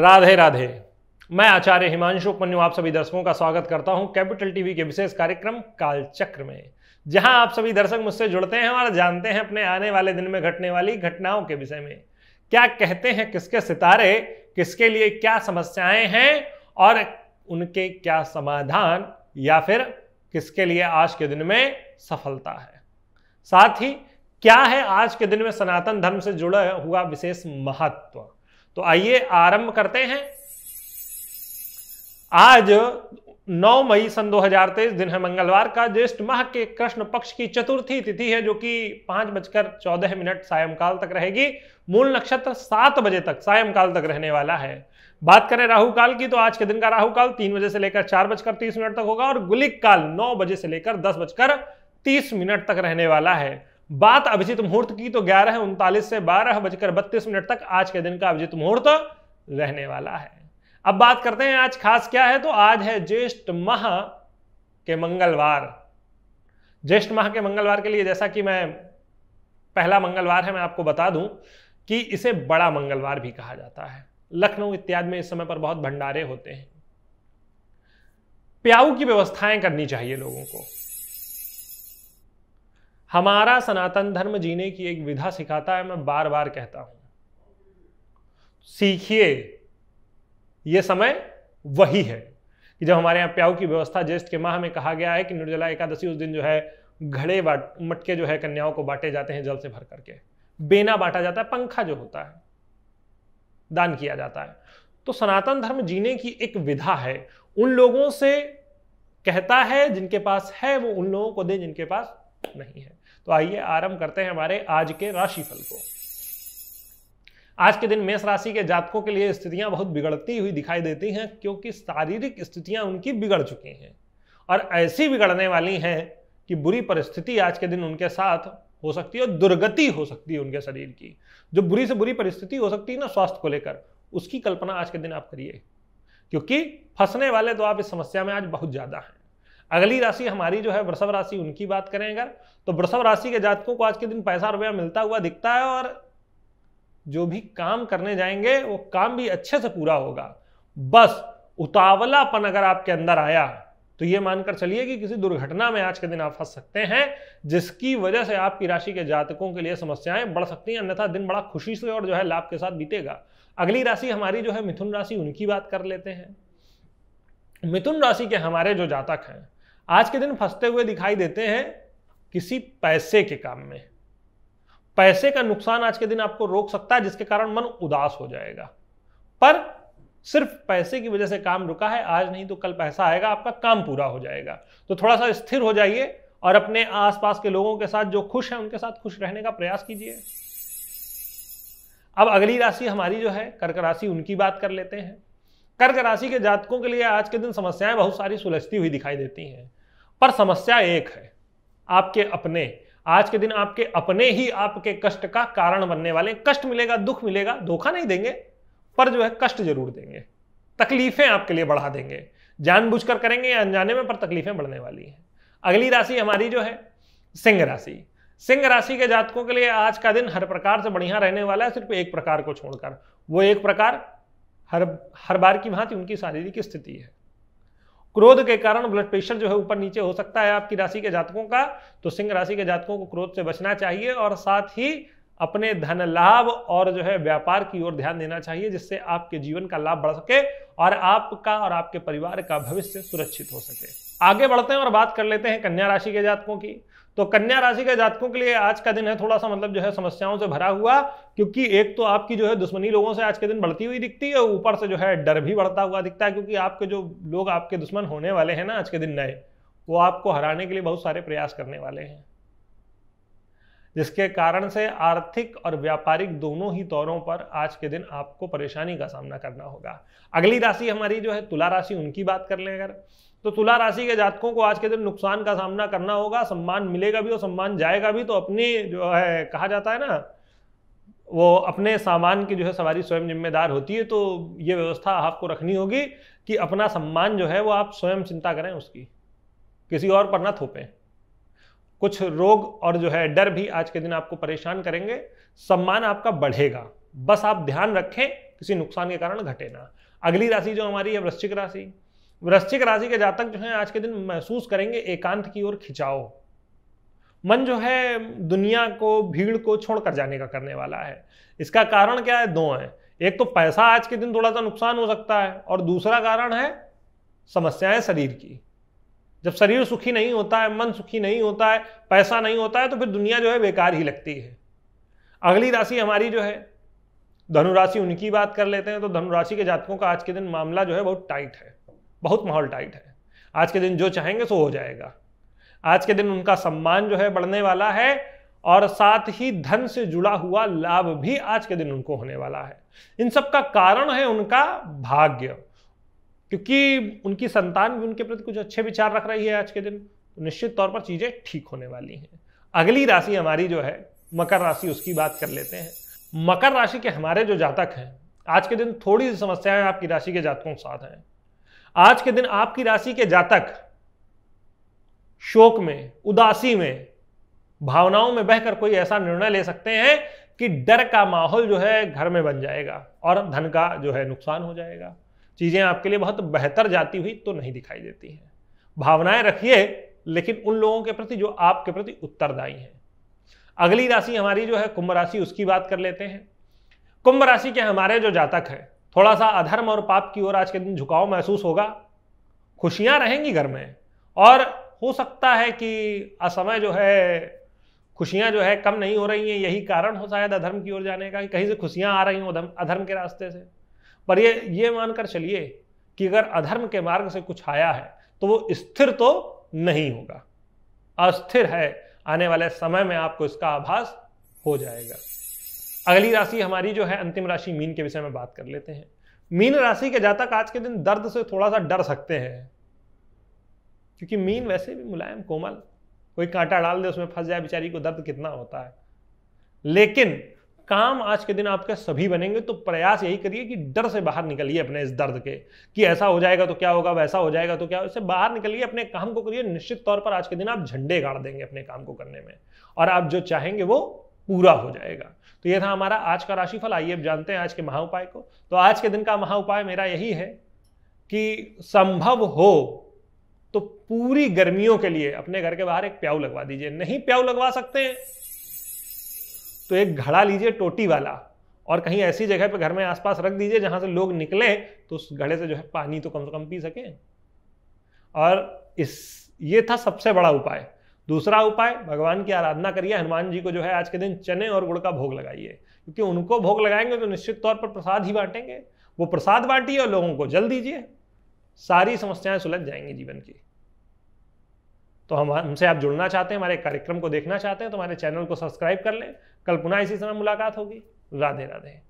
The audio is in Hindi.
राधे राधे मैं आचार्य हिमांशु पन्नू आप सभी दर्शकों का स्वागत करता हूं कैपिटल टीवी के विशेष कार्यक्रम कालचक्र में जहां आप सभी दर्शक मुझसे जुड़ते हैं और जानते हैं अपने आने वाले दिन में घटने वाली घटनाओं के विषय में क्या कहते हैं किसके सितारे किसके लिए क्या समस्याएं हैं और उनके क्या समाधान या फिर किसके लिए आज के दिन में सफलता है साथ ही क्या है आज के दिन में सनातन धर्म से जुड़ा हुआ विशेष महत्व तो आइए आरंभ करते हैं आज 9 मई सन 2023 दिन है मंगलवार का ज्येष्ठ माह के कृष्ण पक्ष की चतुर्थी तिथि है जो कि पांच बजकर चौदह मिनट सायंकाल तक रहेगी मूल नक्षत्र सात बजे तक सायंकाल तक रहने वाला है बात करें राहु काल की तो आज के दिन का राहु काल तीन बजे से लेकर चार बजकर तीस मिनट तक होगा और गुलिक काल नौ बजे से लेकर दस बजकर तीस मिनट तक रहने वाला है बात अभिजीत मुहूर्त की तो ग्यारह उनतालीस से बारह बजकर बत्तीस मिनट तक आज के दिन का अभिजीत मुहूर्त रहने वाला है अब बात करते हैं आज खास क्या है तो आज है ज्येष्ठ माह के मंगलवार ज्येष्ठ माह के मंगलवार के लिए जैसा कि मैं पहला मंगलवार है मैं आपको बता दूं कि इसे बड़ा मंगलवार भी कहा जाता है लखनऊ इत्यादि में इस समय पर बहुत भंडारे होते हैं प्याऊ की व्यवस्थाएं करनी चाहिए लोगों को हमारा सनातन धर्म जीने की एक विधा सिखाता है मैं बार बार कहता हूं सीखिए यह समय वही है कि जब हमारे यहां प्याऊ की व्यवस्था ज्येष्ठ के माह में कहा गया है कि निर्जला एकादशी उस दिन जो है घड़े बाट मटके जो है कन्याओं को बांटे जाते हैं जल से भर करके बेना बांटा जाता है पंखा जो होता है दान किया जाता है तो सनातन धर्म जीने की एक विधा है उन लोगों से कहता है जिनके पास है वो उन लोगों को दे जिनके पास नहीं है तो आइए आरंभ करते हैं हमारे आज के राशिफल को आज के दिन मेष राशि के जातकों के लिए स्थितियां बहुत बिगड़ती हुई दिखाई देती हैं क्योंकि शारीरिक स्थितियां उनकी बिगड़ चुकी हैं और ऐसी बिगड़ने वाली हैं कि बुरी परिस्थिति आज के दिन उनके साथ हो सकती है और दुर्गति हो सकती है उनके शरीर की जो बुरी से बुरी परिस्थिति हो सकती है ना स्वास्थ्य को लेकर उसकी कल्पना आज के दिन आप करिए क्योंकि फंसने वाले तो आप इस समस्या में आज बहुत ज़्यादा हैं अगली राशि हमारी जो है वृषभ राशि उनकी बात करें अगर तो वृषभ राशि के जातकों को आज के दिन पैसा रुपया मिलता हुआ दिखता है और जो भी काम करने जाएंगे वो काम भी अच्छे से पूरा होगा बस उतावलापन अगर आपके अंदर आया तो ये मानकर चलिए कि किसी दुर्घटना में आज के दिन आप फंस सकते हैं जिसकी वजह से आपकी राशि के जातकों के लिए समस्याएं बढ़ सकती हैं अन्यथा दिन बड़ा खुशी से और जो है लाभ के साथ बीतेगा अगली राशि हमारी जो है मिथुन राशि उनकी बात कर लेते हैं मिथुन राशि के हमारे जो जातक हैं आज के दिन फंसते हुए दिखाई देते हैं किसी पैसे के काम में पैसे का नुकसान आज के दिन आपको रोक सकता है जिसके कारण मन उदास हो जाएगा पर सिर्फ पैसे की वजह से काम रुका है आज नहीं तो कल पैसा आएगा आपका काम पूरा हो जाएगा तो थोड़ा सा स्थिर हो जाइए और अपने आसपास के लोगों के साथ जो खुश हैं उनके साथ खुश रहने का प्रयास कीजिए अब अगली राशि हमारी जो है कर्क राशि उनकी बात कर लेते हैं कर्क राशि के जातकों के लिए आज के दिन समस्याएं बहुत सारी सुलझती हुई दिखाई देती हैं पर समस्या एक है आपके अपने आज के दिन आपके अपने ही आपके कष्ट का कारण बनने वाले कष्ट मिलेगा दुख मिलेगा धोखा नहीं देंगे पर जो है कष्ट जरूर देंगे तकलीफें आपके लिए बढ़ा देंगे जानबूझकर करेंगे या अनजाने में पर तकलीफें बढ़ने वाली हैं अगली राशि हमारी जो है सिंह राशि सिंह राशि के जातकों के लिए आज का दिन हर प्रकार से बढ़िया रहने वाला है सिर्फ एक प्रकार को छोड़कर वो एक प्रकार हर हर बार की भांति उनकी शारीरिक स्थिति है क्रोध के कारण ब्लड प्रेशर जो है ऊपर नीचे हो सकता है आपकी राशि के जातकों का तो सिंह राशि के जातकों को क्रोध से बचना चाहिए और साथ ही अपने धन लाभ और जो है व्यापार की ओर ध्यान देना चाहिए जिससे आपके जीवन का लाभ बढ़ सके और आपका और आपके परिवार का भविष्य सुरक्षित हो सके आगे बढ़ते हैं और बात कर लेते हैं कन्या राशि के जातकों की तो कन्या राशि के जातकों के लिए आज का दिन है थोड़ा सा मतलब जो है समस्याओं से भरा हुआ क्योंकि एक तो आपकी जो है दुश्मनी लोगों से आज के दिन बढ़ती हुई दिखती है और ऊपर से जो है डर भी बढ़ता हुआ दिखता है क्योंकि आपके जो लोग आपके दुश्मन होने वाले हैं ना आज के दिन नए वो आपको हराने के लिए बहुत सारे प्रयास करने वाले हैं जिसके कारण से आर्थिक और व्यापारिक दोनों ही तौरों पर आज के दिन आपको परेशानी का सामना करना होगा अगली राशि हमारी जो है तुला राशि उनकी बात कर लें अगर तो तुला राशि के जातकों को आज के दिन नुकसान का सामना करना होगा सम्मान मिलेगा भी और सम्मान जाएगा भी तो अपनी जो है कहा जाता है ना वो अपने सामान की जो है सवारी स्वयं जिम्मेदार होती है तो ये व्यवस्था आपको रखनी होगी कि अपना सम्मान जो है वो आप स्वयं चिंता करें उसकी किसी और पर ना थोपें कुछ रोग और जो है डर भी आज के दिन आपको परेशान करेंगे सम्मान आपका बढ़ेगा बस आप ध्यान रखें किसी नुकसान के कारण घटे ना अगली राशि जो हमारी है वृश्चिक राशि वृश्चिक राशि के जातक जो हैं आज के दिन महसूस करेंगे एकांत की ओर खिंचाओ मन जो है दुनिया को भीड़ को छोड़कर जाने का करने वाला है इसका कारण क्या है दो है एक तो पैसा आज के दिन थोड़ा सा नुकसान हो सकता है और दूसरा कारण है समस्याएं शरीर की जब शरीर सुखी नहीं होता है मन सुखी नहीं होता है पैसा नहीं होता है तो फिर दुनिया जो है बेकार ही लगती है अगली राशि हमारी जो है धनुराशि उनकी बात कर लेते हैं तो धनुराशि के जातकों का आज के दिन मामला जो है बहुत टाइट है बहुत माहौल टाइट है आज के दिन जो चाहेंगे सो हो जाएगा आज के दिन उनका सम्मान जो है बढ़ने वाला है और साथ ही धन से जुड़ा हुआ लाभ भी आज के दिन उनको होने वाला है इन सब का कारण है उनका भाग्य क्योंकि उनकी संतान भी उनके प्रति कुछ अच्छे विचार रख रही है आज के दिन तो निश्चित तौर पर चीजें ठीक होने वाली हैं अगली राशि हमारी जो है मकर राशि उसकी बात कर लेते हैं मकर राशि के हमारे जो जातक हैं आज के दिन थोड़ी सी समस्याएं आपकी राशि के जातकों के साथ हैं आज के दिन आपकी राशि के जातक शोक में उदासी में भावनाओं में बहकर कोई ऐसा निर्णय ले सकते हैं कि डर का माहौल जो है घर में बन जाएगा और धन का जो है नुकसान हो जाएगा चीज़ें आपके लिए बहुत बेहतर जाती हुई तो नहीं दिखाई देती हैं भावनाएं रखिए लेकिन उन लोगों के प्रति जो आपके प्रति उत्तरदायी हैं अगली राशि हमारी जो है कुंभ राशि उसकी बात कर लेते हैं कुंभ राशि के हमारे जो जातक हैं थोड़ा सा अधर्म और पाप की ओर आज के दिन झुकाव महसूस होगा खुशियां रहेंगी घर में और हो सकता है कि असमय जो है खुशियां जो है कम नहीं हो रही हैं यही कारण हो शायद अधर्म की ओर जाने का कि कहीं से खुशियां आ रही हों अधर्म के रास्ते से पर ये ये मानकर चलिए कि अगर अधर्म के मार्ग से कुछ आया है तो वो स्थिर तो नहीं होगा अस्थिर है आने वाले समय में आपको इसका आभास हो जाएगा अगली राशि हमारी जो है अंतिम राशि मीन के विषय में बात कर लेते हैं मीन राशि के जातक आज के दिन दर्द से थोड़ा सा डर सकते हैं क्योंकि मीन वैसे भी मुलायम कोमल कोई कांटा डाल दे उसमें फंस जाए बेचारी को दर्द कितना होता है लेकिन काम आज के दिन आपके सभी बनेंगे तो प्रयास यही करिए कि डर से बाहर निकलिए अपने इस दर्द के कि ऐसा हो जाएगा तो क्या होगा वैसा हो जाएगा तो क्या इससे बाहर निकलिए अपने काम को करिए निश्चित तौर पर आज के दिन आप झंडे गाड़ देंगे अपने काम को करने में और आप जो चाहेंगे वो पूरा हो जाएगा तो ये था हमारा आज का राशिफल आइए अब जानते हैं आज के महा उपाय को तो आज के दिन का महा उपाय मेरा यही है कि संभव हो तो पूरी गर्मियों के लिए अपने घर के बाहर एक प्याऊ लगवा दीजिए नहीं प्याऊ लगवा सकते तो एक घड़ा लीजिए टोटी वाला और कहीं ऐसी जगह पे घर में आसपास रख दीजिए जहां से लोग निकले तो उस घड़े से जो है पानी तो कम से कम पी सके और इस ये था सबसे बड़ा उपाय दूसरा उपाय भगवान की आराधना करिए हनुमान जी को जो है आज के दिन चने और गुड़ का भोग लगाइए क्योंकि उनको भोग लगाएंगे तो निश्चित तौर पर प्रसाद ही बांटेंगे वो प्रसाद बांटिए और लोगों को जल दीजिए सारी समस्याएं सुलझ जाएंगी जीवन की तो हम हमसे आप जुड़ना चाहते हैं हमारे कार्यक्रम को देखना चाहते हैं तो हमारे चैनल को सब्सक्राइब कर लें कल पुनः इसी समय मुलाकात होगी राधे राधे